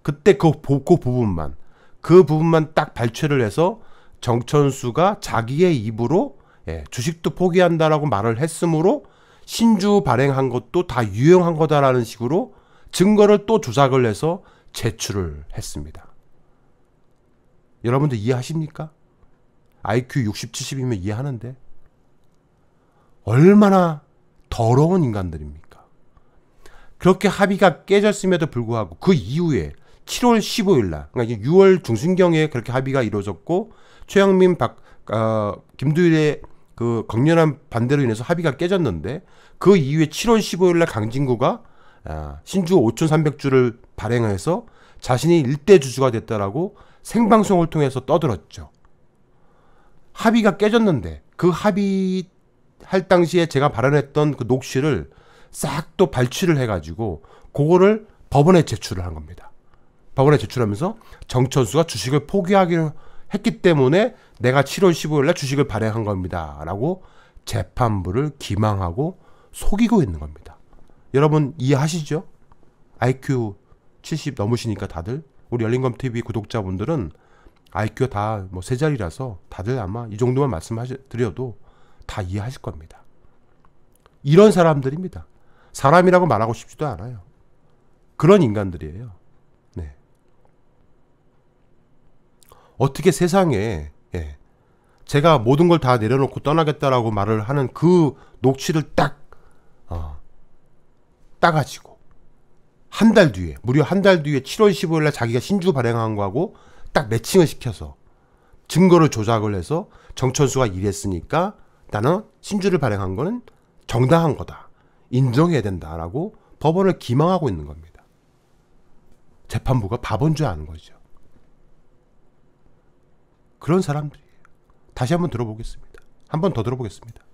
그때 그, 그 부분만 그 부분만 딱 발췌를 해서 정천수가 자기의 입으로 예, 주식도 포기한다라고 말을 했으므로 신주 발행한 것도 다 유용한 거다라는 식으로 증거를 또 조작을 해서 제출을 했습니다. 여러분들 이해하십니까? IQ 60, 70이면 이해하는데 얼마나 더러운 인간들입니까? 그렇게 합의가 깨졌음에도 불구하고 그 이후에 7월 15일 날, 그러니까 6월 중순경에 그렇게 합의가 이루어졌고 최영민 박 어, 김두일의 그 강렬한 반대로 인해서 합의가 깨졌는데 그 이후에 7월 15일 날 강진구가 아, 신주 5,300주를 발행해서 자신이 일대 주주가 됐다라고 생방송을 통해서 떠들었죠. 합의가 깨졌는데 그 합의할 당시에 제가 발언했던 그 녹취를 싹 또 발췌를 해가지고 그거를 법원에 제출을 한 겁니다. 법원에 제출하면서 정천수가 주식을 포기하기로 했기 때문에 내가 7월 15일 날 주식을 발행한 겁니다. 라고 재판부를 기망하고 속이고 있는 겁니다. 여러분 이해하시죠? IQ 70 넘으시니까 다들 우리 열린검TV 구독자분들은 IQ가 다뭐 세 자리라서 다들 아마 이 정도만 말씀드려도 다 이해하실 겁니다. 이런 사람들입니다. 사람이라고 말하고 싶지도 않아요. 그런 인간들이에요. 네. 어떻게 세상에 예, 제가 모든 걸 다 내려놓고 떠나겠다라고 말을 하는 그 녹취를 딱 어, 따가지고 한달 뒤에 무려 한 달 뒤에 7월 15일 날 자기가 신주 발행한 거하고 딱 매칭을 시켜서 증거를 조작을 해서 정천수가 이랬으니까 나는 신주를 발행한 거는 정당한 거다. 인정해야 된다라고 법원을 기망하고 있는 겁니다. 재판부가 바본 줄 아는 거죠. 그런 사람들이에요. 다시 한번 들어보겠습니다. 한 번 더 들어보겠습니다.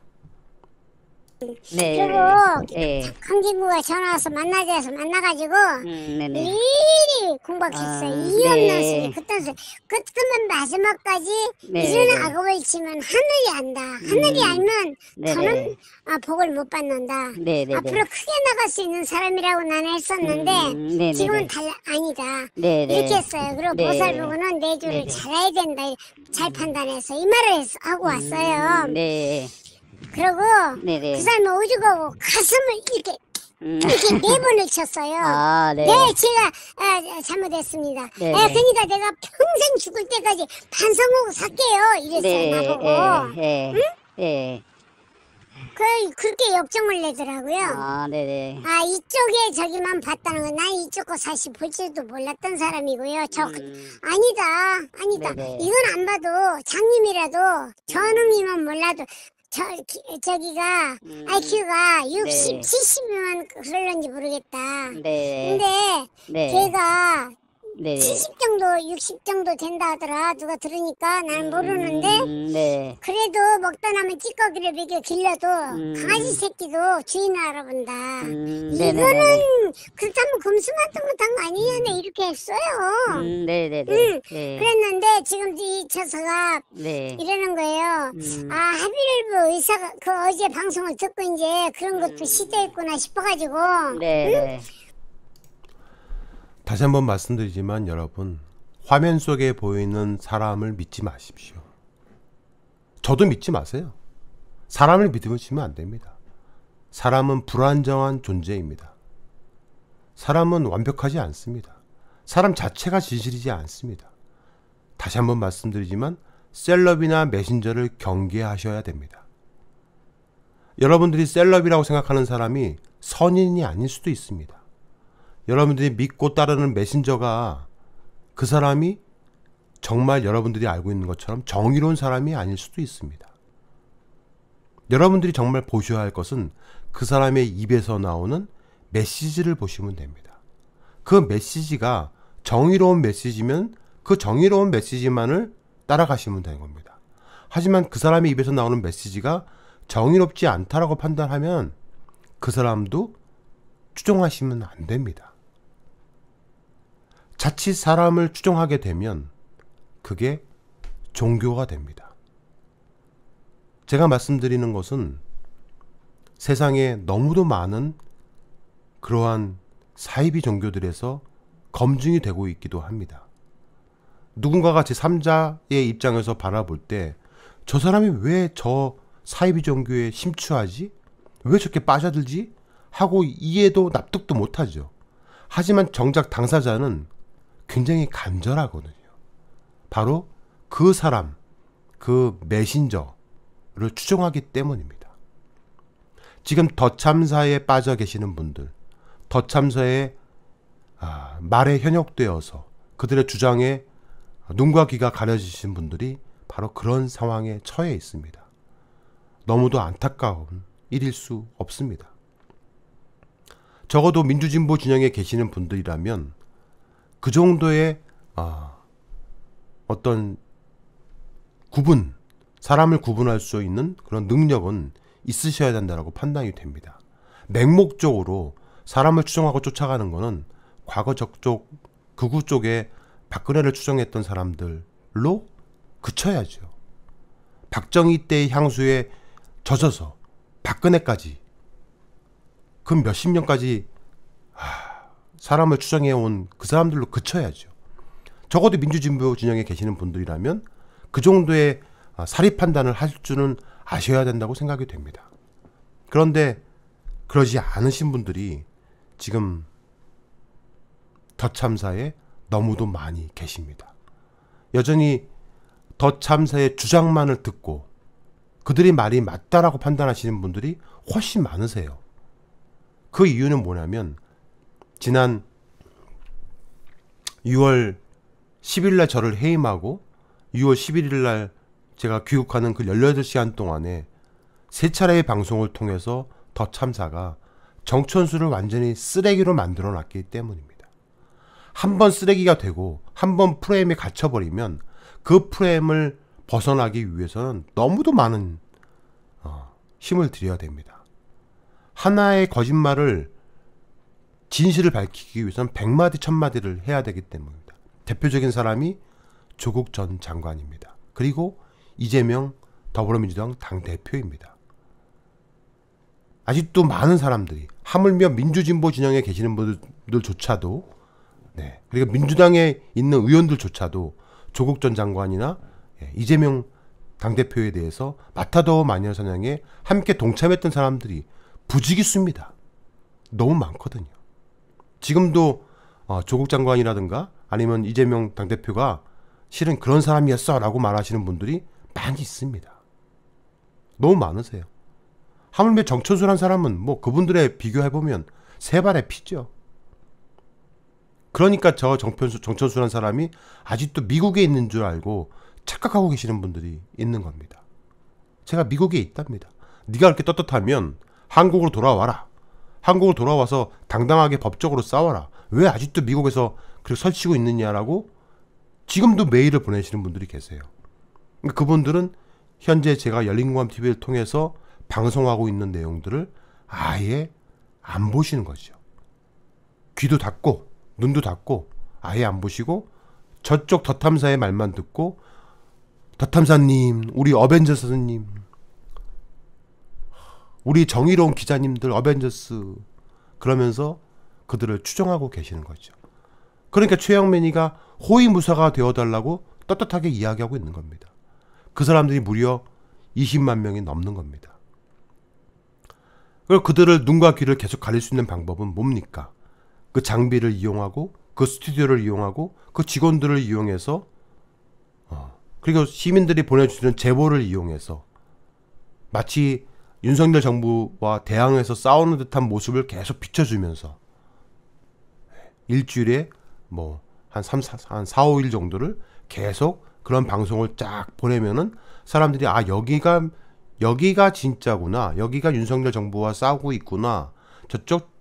네. 결국 네. 착한 친구가 전화와서 만나자 해서 만나가지고 음, 네일이 공박했어요. 아, 이유 없는 네. 소리, 그딴 소리. 끝끝면 마지막까지 네, 이런 네. 악업을 치면 하늘이 안다. 하늘이 음. 알면 네네. 는 아, 복을 못 받는다. 네네 네, 네. 앞으로 크게 나갈 수 있는 사람이라고 나는 했었는데 음, 음 네, 지금은 달라, 아니다. 네네. 이렇게 했어요. 그리고 보살보고는 내주를 잘해야 된다. 잘 음. 판단해서 이 말을 해 하고 음, 왔어요. 네. 그러고 네네. 그 사람이 오죽하고 가슴을 이렇게 음. 이렇게 네 번을 쳤어요. 아, 네. 네 제가 아, 아 잘못했습니다. 네. 아, 네. 그러니까 내가 평생 죽을 때까지 반성하고 살게요. 이랬어요 네. 나보고. 네. 응? 네. 그 그렇게 역정을 내더라고요. 아, 네네. 네. 아, 이쪽에 저기만 봤다는 건 난 이쪽 거 사실 볼지도 몰랐던 사람이고요. 저 그, 음. 아니다, 아니다. 네네. 네. 이건 안 봐도 장님이라도 전웅이만 몰라도 저, 저기가 음. IQ가 60, 네. 70만 흘렀는지 모르겠다. 네. 근데 네. 걔가 네. 70 정도, 60 정도 된다 하더라. 누가 들으니까 난 모르는데. 음, 네. 그래도 먹다 남은 찌꺼기를 먹여 길러도 음. 강아지 새끼도 주인을 알아본다. 음, 네, 네, 네, 이거는 네네네. 그렇다면 검수만등을 당거 아니냐네 이렇게 했어요. 음, 네네네. 응. 네, 네. 음, 네. 그랬는데 지금 이 차사가 네. 이러는 거예요. 음. 아 하비를부 의사가 그 어제 방송을 듣고 이제 그런 것도 음. 시대했구나 싶어가지고. 네. 응? 음? 네. 다시 한 번 말씀드리지만 여러분 화면 속에 보이는 사람을 믿지 마십시오. 저도 믿지 마세요. 사람을 믿으시면 안 됩니다. 사람은 불안정한 존재입니다. 사람은 완벽하지 않습니다. 사람 자체가 진실이지 않습니다. 다시 한번 말씀드리지만 셀럽이나 메신저를 경계하셔야 됩니다. 여러분들이 셀럽이라고 생각하는 사람이 선인이 아닐 수도 있습니다. 여러분들이 믿고 따르는 메신저가 그 사람이 정말 여러분들이 알고 있는 것처럼 정의로운 사람이 아닐 수도 있습니다. 여러분들이 정말 보셔야 할 것은 그 사람의 입에서 나오는 메시지를 보시면 됩니다. 그 메시지가 정의로운 메시지면 그 정의로운 메시지만을 따라가시면 되는 겁니다. 하지만 그 사람의 입에서 나오는 메시지가 정의롭지 않다라고 판단하면 그 사람도 추종하시면 안 됩니다. 자칫 사람을 추종하게 되면 그게 종교가 됩니다. 제가 말씀드리는 것은 세상에 너무도 많은 그러한 사이비 종교들에서 검증이 되고 있기도 합니다. 누군가 가제3자의 입장에서 바라볼 때 저 사람이 왜 저 사이비 종교에 심취하지? 왜 저렇게 빠져들지? 하고 이해도 납득도 못하죠. 하지만 정작 당사자는 굉장히 간절하거든요. 바로 그 사람, 그 메신저를 추종하기 때문입니다. 지금 더 참사에 빠져 계시는 분들, 거참사에 아, 말에 현역되어서 그들의 주장에 눈과 귀가 가려지신 분들이 바로 그런 상황에 처해 있습니다. 너무도 안타까운 일일 수 없습니다. 적어도 민주진보 진영에 계시는 분들이라면 그 정도의 아, 어떤 구분, 사람을 구분할 수 있는 그런 능력은 있으셔야 된다라고 판단이 됩니다. 맹목적으로 사람을 추종하고 쫓아가는 거는 과거 적쪽 극우 쪽에 박근혜를 추종했던 사람들로 그쳐야죠. 박정희 때의 향수에 젖어서 박근혜까지 그 몇십 년까지 사람을 추정해온 그 사람들로 그쳐야죠. 적어도 민주진보 진영에 계시는 분들이라면 그 정도의 아, 사리 판단을 할 줄은 아셔야 된다고 생각이 됩니다. 그런데 그러지 않으신 분들이 지금 더참사에 너무도 많이 계십니다. 여전히 더참사의 주장만을 듣고 그들이 말이 맞다라고 판단하시는 분들이 훨씬 많으세요. 그 이유는 뭐냐면 지난 6월 10일 날 저를 해임하고 6월 11일 날 제가 귀국하는 그 18시간 동안에 세 차례의 방송을 통해서 더 참사가 정천수를 완전히 쓰레기로 만들어 놨기 때문입니다. 한 번 쓰레기가 되고 한 번 프레임에 갇혀버리면 그 프레임을 벗어나기 위해서는 너무도 많은 어, 힘을 들여야 됩니다. 하나의 거짓말을 진실을 밝히기 위해서는 백마디 천마디를 해야 되기 때문입니다. 대표적인 사람이 조국 전 장관입니다. 그리고 이재명 더불어민주당 당대표입니다. 아직도 많은 사람들이 하물며 민주진보 진영에 계시는 분들조차도 네. 그리고 민주당에 있는 의원들조차도 조국 전 장관이나 예, 이재명 당대표에 대해서 마타더 마녀 사냥에 함께 동참했던 사람들이 부지기수입니다. 너무 많거든요. 지금도 어, 조국 장관이라든가 아니면 이재명 당대표가 실은 그런 사람이었어 라고 말하시는 분들이 많이 있습니다. 너무 많으세요. 하물며 정천수란 사람은 뭐 그분들에 비교해보면 세 발의 피죠. 그러니까 저 정편수, 정천수란 사람이 아직도 미국에 있는 줄 알고 착각하고 계시는 분들이 있는 겁니다. 제가 미국에 있답니다. 네가 그렇게 떳떳하면 한국으로 돌아와라. 한국으로 돌아와서 당당하게 법적으로 싸워라. 왜 아직도 미국에서 그렇게 설치고 있느냐라고 지금도 메일을 보내시는 분들이 계세요. 그러니까 그분들은 현재 제가 열린공감 TV를 통해서 방송하고 있는 내용들을 아예 안 보시는 거죠. 귀도 닫고 눈도 닫고 아예 안 보시고 저쪽 더탐사의 말만 듣고 더탐사님, 우리 어벤져스님, 우리 정의로운 기자님들 어벤져스 그러면서 그들을 추종하고 계시는 거죠. 그러니까 최영민이가 호위무사가 되어달라고 떳떳하게 이야기하고 있는 겁니다. 그 사람들이 무려 20만 명이 넘는 겁니다. 그리고 그들을 눈과 귀를 계속 가릴 수 있는 방법은 뭡니까? 그 장비를 이용하고 그 스튜디오를 이용하고 그 직원들을 이용해서 어, 그리고 시민들이 보내주시는 제보를 이용해서 마치 윤석열 정부와 대항해서 싸우는 듯한 모습을 계속 비춰주면서 일주일에 뭐한 3, 4, 한 4, 5일 정도를 계속 그런 방송을 쫙 보내면은 사람들이 아 여기가 여기가 진짜구나. 여기가 윤석열 정부와 싸우고 있구나. 저쪽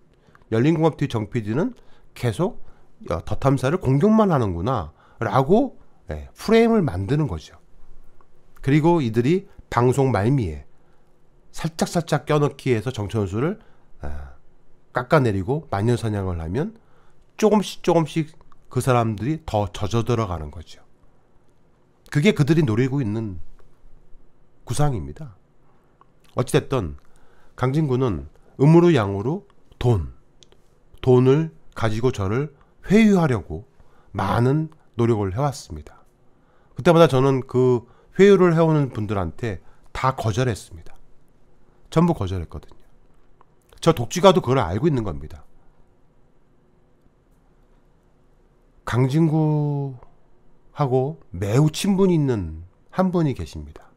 열린공업 t 정PD는 계속 어, 더 탐사를 공격만 하는구나. 라고 네, 프레임을 만드는 거죠. 그리고 이들이 방송 말미에 살짝살짝 껴넣기 해서 정천수를 아, 깎아내리고 만년사냥을 하면 조금씩 조금씩 그 사람들이 더 젖어 들어가는 거죠. 그게 그들이 노리고 있는 구상입니다. 어찌됐든 강진구는 음으로 양으로 돈, 돈을 가지고 저를 회유하려고 많은 노력을 해왔습니다. 그때마다 저는 그 회유를 해오는 분들한테 다 거절했습니다. 전부 거절했거든요. 저 독지가도 그걸 알고 있는 겁니다. 강진구하고 매우 친분이 있는 한 분이 계십니다.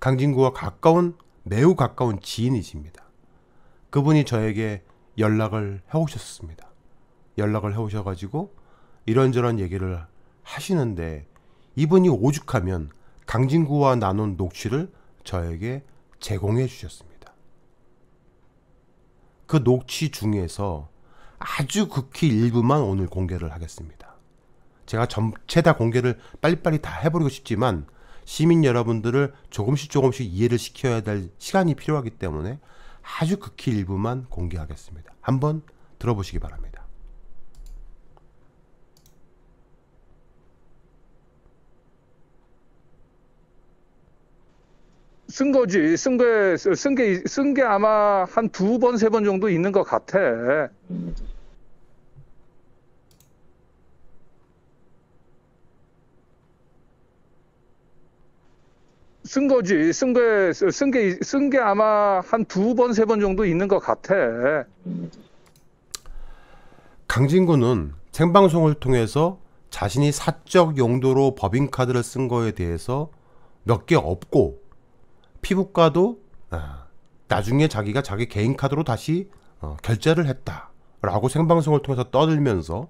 강진구와 가까운 매우 가까운 지인이십니다. 그분이 저에게 연락을 해오셨습니다. 연락을 해오셔가지고 이런저런 얘기를 하시는데 이분이 오죽하면 강진구와 나눈 녹취를 저에게 제공해 주셨습니다. 그 녹취 중에서 아주 극히 일부만 오늘 공개를 하겠습니다. 제가 전체 다 공개를 빨리빨리 다 해버리고 싶지만 시민 여러분들을 조금씩 조금씩 이해를 시켜야 될 시간이 필요하기 때문에 아주 극히 일부만 공개하겠습니다. 한번 들어보시기 바랍니다. 쓴 거지. 쓴 게, 쓴 게, 쓴게 아마 한 두 번, 세 번 정도 있는 것 같아. 쓴 거지. 쓴 게, 쓴 게, 쓴 게 아마 한 두 번, 세 번 정도 있는 것 같아. 강진구는 생방송을 통해서 자신이 사적 용도로 법인카드를 쓴 거에 대해서 몇 개 없고, 피부과도 아, 나중에 자기가 자기 개인카드로 다시 어, 결제를 했다. 라고 생방송을 통해서 떠들면서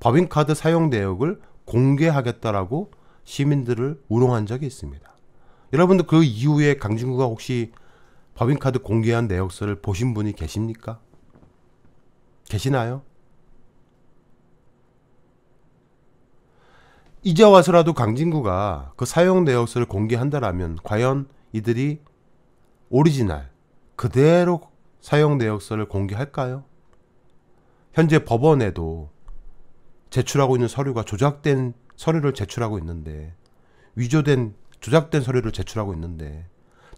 법인카드 사용 내역을 공개하겠다라고 시민들을 우롱한 적이 있습니다. 여러분들 그 이후에 강진구가 혹시 법인카드 공개한 내역서를 보신 분이 계십니까? 계시나요? 이제 와서라도 강진구가 그 사용 내역서를 공개한다라면 과연 이들이 오리지널 그대로 사용 내역서를 공개할까요? 현재 법원에도 제출하고 있는 서류가 조작된 서류를 제출하고 있는데 위조된 조작된 서류를 제출하고 있는데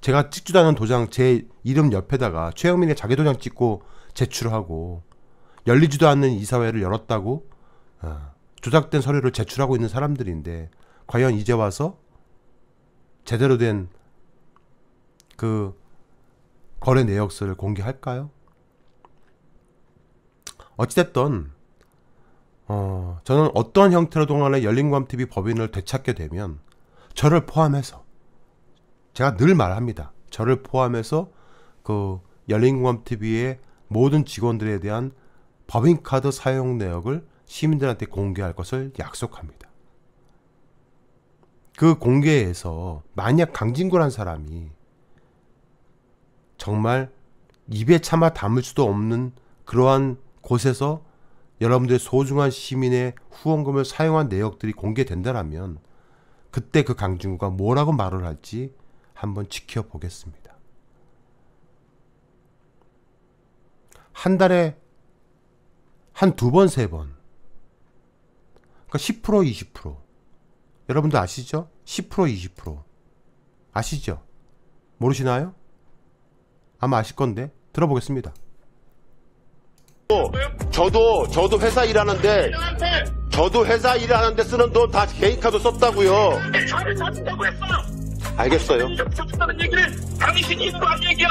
제가 찍지도 않은 도장 제 이름 옆에다가 최영민의 자기 도장 찍고 제출하고 열리지도 않는 이사회를 열었다고 어, 조작된 서류를 제출하고 있는 사람들인데 과연 이제 와서 제대로 된 그 거래 내역서를 공개할까요? 어찌됐던 어, 저는 어떠한 형태로 동안에 열린ควา t v 법인을 되찾게 되면 저를 포함해서 제가 늘 말합니다. 저를 포함해서 그 열린공감 TV의 모든 직원들에 대한 법인카드 사용 내역을 시민들한테 공개할 것을 약속합니다. 그 공개에서 만약 강진구란 사람이 정말 입에 차마 담을 수도 없는 그러한 곳에서 여러분들의 소중한 시민의 후원금을 사용한 내역들이 공개된다라 그때 그 강진구가 뭐라고 말을 할지 한번 지켜보겠습니다. 한 달에 한 두 번, 세 번. 그러니까 10%, 20%. 여러분들 아시죠? 10%, 20%. 아시죠? 모르시나요? 아마 아실 건데 들어보겠습니다. 저도 저도 저도 회사 일하는데 저도 회사 일하는데 쓰는 돈 다 개인 카드 썼다고요. 근데 저를 사준다고 했어. 알겠어요. 사준다는 얘기를 당신이 있는 거안 얘기야.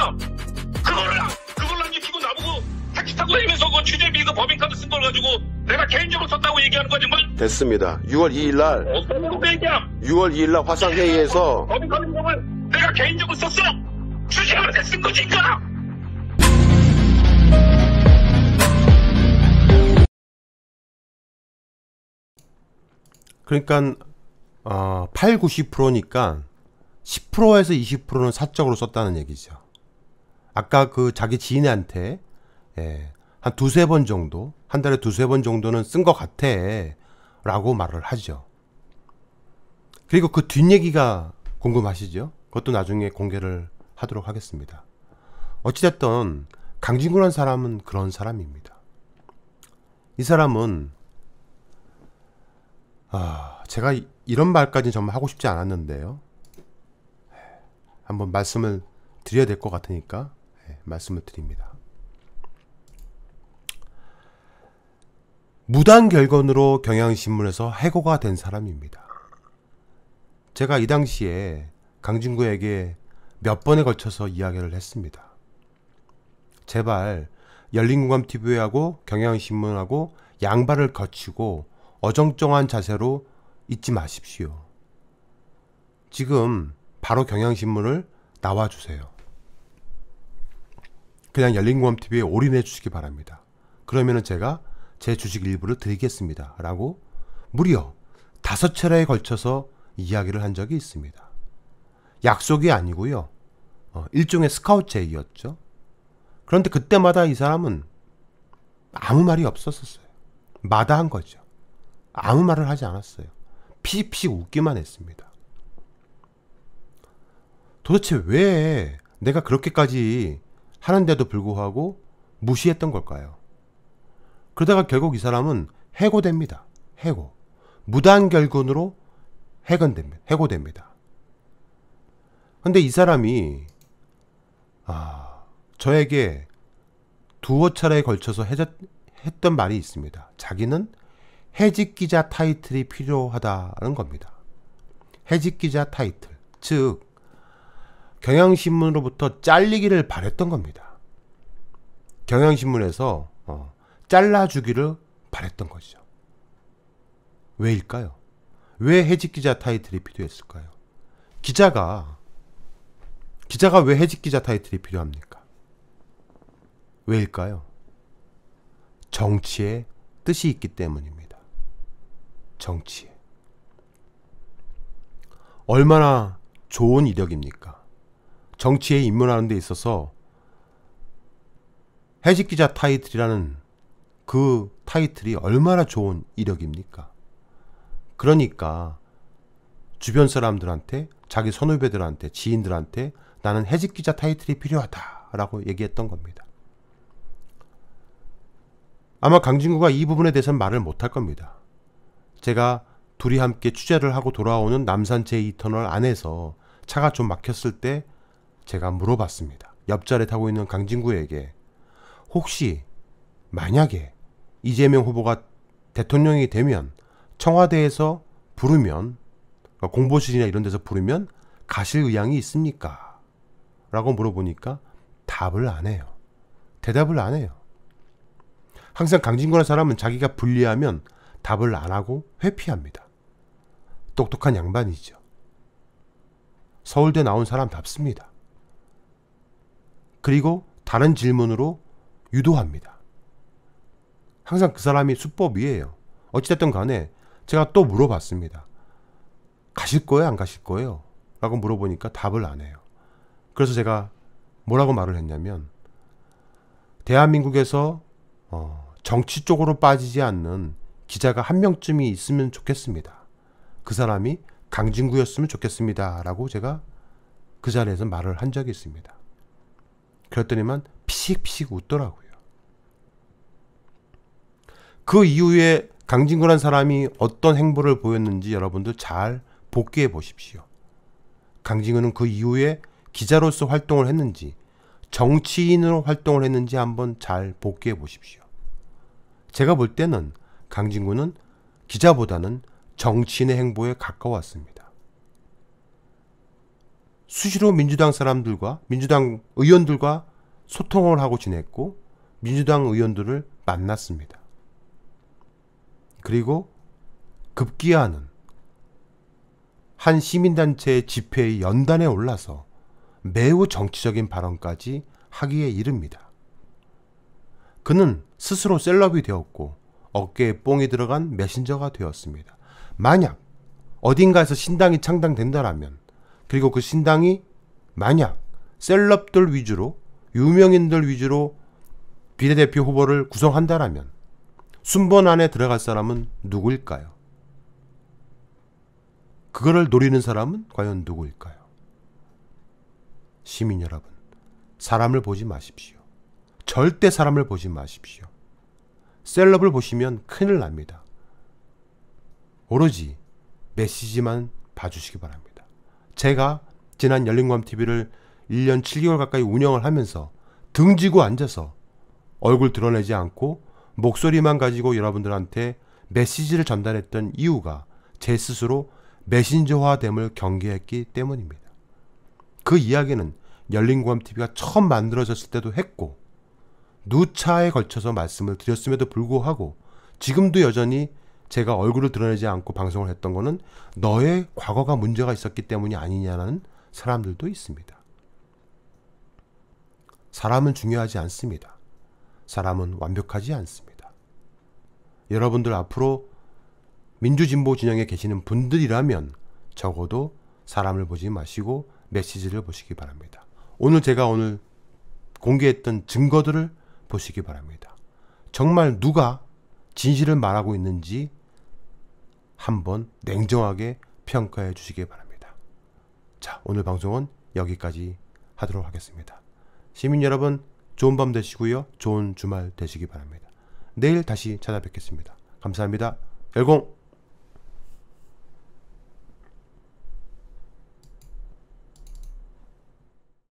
그거를 그걸로 안 얘기고 나보고 택시 타고 다니면서 그 취재비 이거 법인카드 쓴 걸 가지고 내가 개인적으로 썼다고 얘기하는 거지 뭐. 됐습니다. 6월 2일 날 어떤 거 그 얘기야? 6월 2일 날 화상회의에서 법인카드 내가 개인적으로 썼어. 취재하는데 쓴 거지 인간아. 그러니까 어, 8, 90%니까 10%에서 20%는 사적으로 썼다는 얘기죠. 아까 그 자기 지인한테 예, 한 두세 번 정도 한 달에 두세 번 정도는 쓴 것 같아 라고 말을 하죠. 그리고 그 뒷얘기가 궁금하시죠? 그것도 나중에 공개를 하도록 하겠습니다. 어찌됐든 강진구란 사람은 그런 사람입니다. 이 사람은 아, 제가 이, 런 말까지 정말 하고 싶지 않았는데요. 한번 말씀을 드려야 될 것 같으니까 예, 말씀을 드립니다. 무단 결건으로 경향신문에서 해고가 된 사람입니다. 제가 이 당시에 강진구에게 몇 번에 걸쳐서 이야기를 했습니다. 제발 열린공감TV하고 경향신문하고 양발을 거치고 어정쩡한 자세로 잊지 마십시오. 지금 바로 경향신문을 나와주세요. 그냥 열린공감TV에 올인해 주시기 바랍니다. 그러면 제가 제 주식 일부를 드리겠습니다. 라고 무려 다섯 차례에 걸쳐서 이야기를 한 적이 있습니다. 약속이 아니고요. 어, 일종의 스카우트 제의였죠. 그런데 그때마다 이 사람은 아무 말이 없었었어요. 마다한 거죠. 아무 말을 하지 않았어요. 피피 웃기만 했습니다. 도대체 왜 내가 그렇게까지 하는데도 불구하고 무시했던 걸까요? 그러다가 결국 이 사람은 해고됩니다. 해고. 무단결근으로 해건됩니다. 해고됩니다. 근데 이 사람이 아, 저에게 두어 차례에 걸쳐서 해졌, 했던 말이 있습니다. 자기는 해직 기자 타이틀이 필요하다는 겁니다. 해직 기자 타이틀. 즉, 경향신문으로부터 잘리기를 바랬던 겁니다. 경향신문에서 어, 잘라주기를 바랬던 것이죠. 왜일까요? 왜 해직 기자 타이틀이 필요했을까요? 기자가 기자가 왜 해직 기자 타이틀이 필요합니까? 왜일까요? 정치에 뜻이 있기 때문입니다. 정치. 얼마나 좋은 이력입니까? 정치에 입문하는 데 있어서 해직 기자 타이틀이라는 그 타이틀이 얼마나 좋은 이력입니까? 그러니까 주변 사람들한테 자기 선후배들한테 지인들한테 나는 해직 기자 타이틀이 필요하다라고 얘기했던 겁니다. 아마 강진구가 이 부분에 대해서는 말을 못 할 겁니다. 제가 둘이 함께 취재를 하고 돌아오는 남산 제2터널 안에서 차가 좀 막혔을 때 제가 물어봤습니다. 옆자리에 타고 있는 강진구에게 혹시 만약에 이재명 후보가 대통령이 되면 청와대에서 부르면 그러니까 공보실이나 이런 데서 부르면 가실 의향이 있습니까? 라고 물어보니까 답을 안 해요. 대답을 안 해요. 항상 강진구라는 사람은 자기가 불리하면 답을 안 하고 회피합니다. 똑똑한 양반이죠. 서울대 나온 사람답습니다. 그리고 다른 질문으로 유도합니다. 항상 그 사람이 수법이에요. 어찌됐든 간에 제가 또 물어봤습니다. 가실 거예요? 안 가실 거예요? 라고 물어보니까 답을 안 해요. 그래서 제가 뭐라고 말을 했냐면, 대한민국에서 어, 정치 쪽으로 빠지지 않는 기자가 한 명쯤이 있으면 좋겠습니다. 그 사람이 강진구였으면 좋겠습니다. 라고 제가 그 자리에서 말을 한 적이 있습니다. 그랬더니만 피식피식 웃더라고요. 그 이후에 강진구란 사람이 어떤 행보를 보였는지 여러분들 잘 복귀해 보십시오. 강진구는 그 이후에 기자로서 활동을 했는지 정치인으로 활동을 했는지 한번 잘 복귀해 보십시오. 제가 볼 때는 강진구는 기자보다는 정치인의 행보에 가까웠습니다. 수시로 민주당 사람들과 민주당 의원들과 소통을 하고 지냈고 민주당 의원들을 만났습니다. 그리고 급기야는 한 시민단체의 집회의 연단에 올라서 매우 정치적인 발언까지 하기에 이릅니다. 그는 스스로 셀럽이 되었고 어깨에 뽕이 들어간 메신저가 되었습니다. 만약 어딘가에서 신당이 창당된다라면 그리고 그 신당이 만약 셀럽들 위주로 유명인들 위주로 비례대표 후보를 구성한다라면 순번 안에 들어갈 사람은 누구일까요? 그거를 노리는 사람은 과연 누구일까요? 시민 여러분, 사람을 보지 마십시오. 절대 사람을 보지 마십시오. 셀럽을 보시면 큰일 납니다. 오로지 메시지만 봐주시기 바랍니다. 제가 지난 열린관TV를 1년 7개월 가까이 운영을 하면서 등지고 앉아서 얼굴 드러내지 않고 목소리만 가지고 여러분들한테 메시지를 전달했던 이유가 제 스스로 메신저화됨을 경계했기 때문입니다. 그 이야기는 열린고함TV가 처음 만들어졌을 때도 했고 누차에 걸쳐서 말씀을 드렸음에도 불구하고 지금도 여전히 제가 얼굴을 드러내지 않고 방송을 했던 거는 너의 과거가 문제가 있었기 때문이 아니냐는 사람들도 있습니다. 사람은 중요하지 않습니다. 사람은 완벽하지 않습니다. 여러분들 앞으로 민주진보 진영에 계시는 분들이라면 적어도 사람을 보지 마시고 메시지를 보시기 바랍니다. 오늘 제가 오늘 공개했던 증거들을 보시기 바랍니다. 정말 누가 진실을 말하고 있는지 한번 냉정하게 평가해 주시기 바랍니다. 자, 오늘 방송은 여기까지 하도록 하겠습니다. 시민 여러분, 좋은 밤 되시고요. 좋은 주말 되시기 바랍니다. 내일 다시 찾아뵙겠습니다. 감사합니다. 열공!